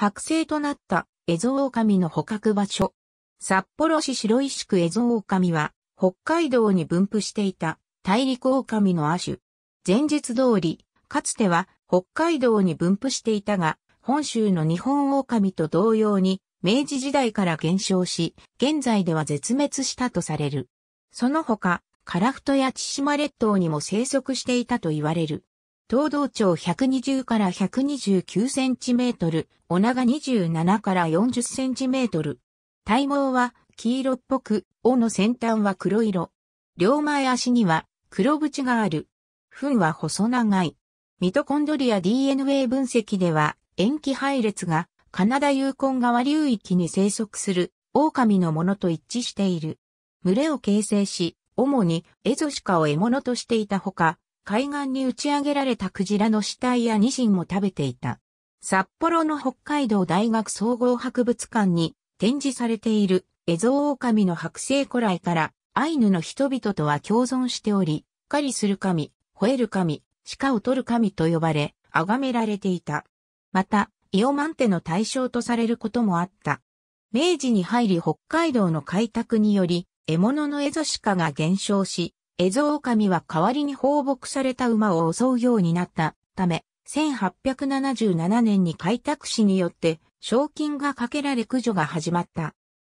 剥製となったエゾオオカミの捕獲場所。札幌市白石区エゾオオカミは、北海道に分布していた大陸オオカミの亜種。前述通り、かつては北海道に分布していたが、本州の日本オオカミと同様に、明治時代から減少し、現在では絶滅したとされる。その他、樺太や千島列島にも生息していたと言われる。東道長120から129センチメートル、お長27から40センチメートル。体毛は黄色っぽく、尾の先端は黒色。両前足には黒縁がある。糞は細長い。ミトコンドリア DNA 分析では、塩基配列がカナダ有根川流域に生息する狼のものと一致している。群れを形成し、主にエゾシカを獲物としていたほか、海岸に打ち上げられたクジラの死体やニシンも食べていた。札幌の北海道大学総合博物館に展示されているエゾオオカミの剥製古来からアイヌの人々とは共存しており、狩りする神、吠える神、鹿を取る神と呼ばれ、崇められていた。また、イオマンテの対象とされることもあった。明治に入り北海道の開拓により、獲物のエゾシカが減少し、エゾオカミは代わりに放牧された馬を襲うようになったため、1877年に開拓士によって賞金がかけられ駆除が始まった。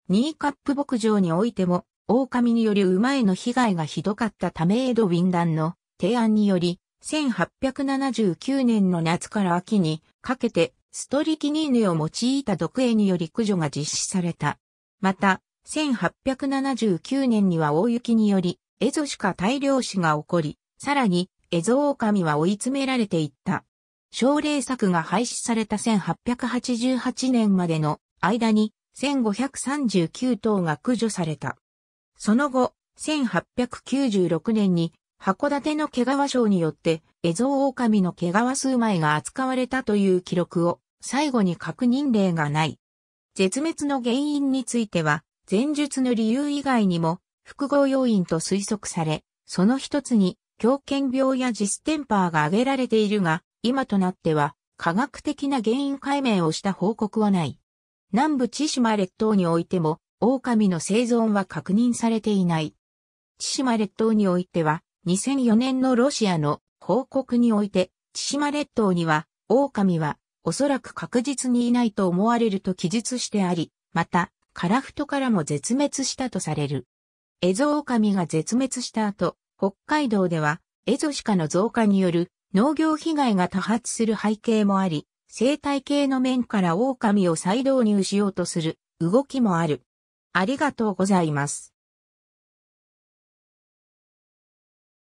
ニーカップ牧場においても、狼による馬への被害がひどかったためエドウィンダンの提案により、1879年の夏から秋にかけてストリキニーネを用いた毒絵により駆除が実施された。また、1879年には大雪によりエゾシカ大量死が起こり、さらに、エゾオオカミは追い詰められていった。奨励策が廃止された1888年までの間に1539頭が駆除された。その後、1896年に函館の毛皮賞によってエゾオオカミの毛皮数枚が扱われたという記録を最後に確認例がない。絶滅の原因については、前述の理由以外にも複合要因と推測され、その一つに狂犬病やジステンパーが挙げられているが、今となっては科学的な原因解明をした報告はない。南部千島列島においても、狼の生存は確認されていない。千島列島においては、2004年のロシアの報告において、千島列島には、狼は、おそらく確実にいないと思われると記述してあり、また、カラフトからも絶滅したとされる。エゾオオカミが絶滅した後、北海道ではエゾシカの増加による農業被害が多発する背景もあり、生態系の面からオオカミを再導入しようとする動きもある。ありがとうございます。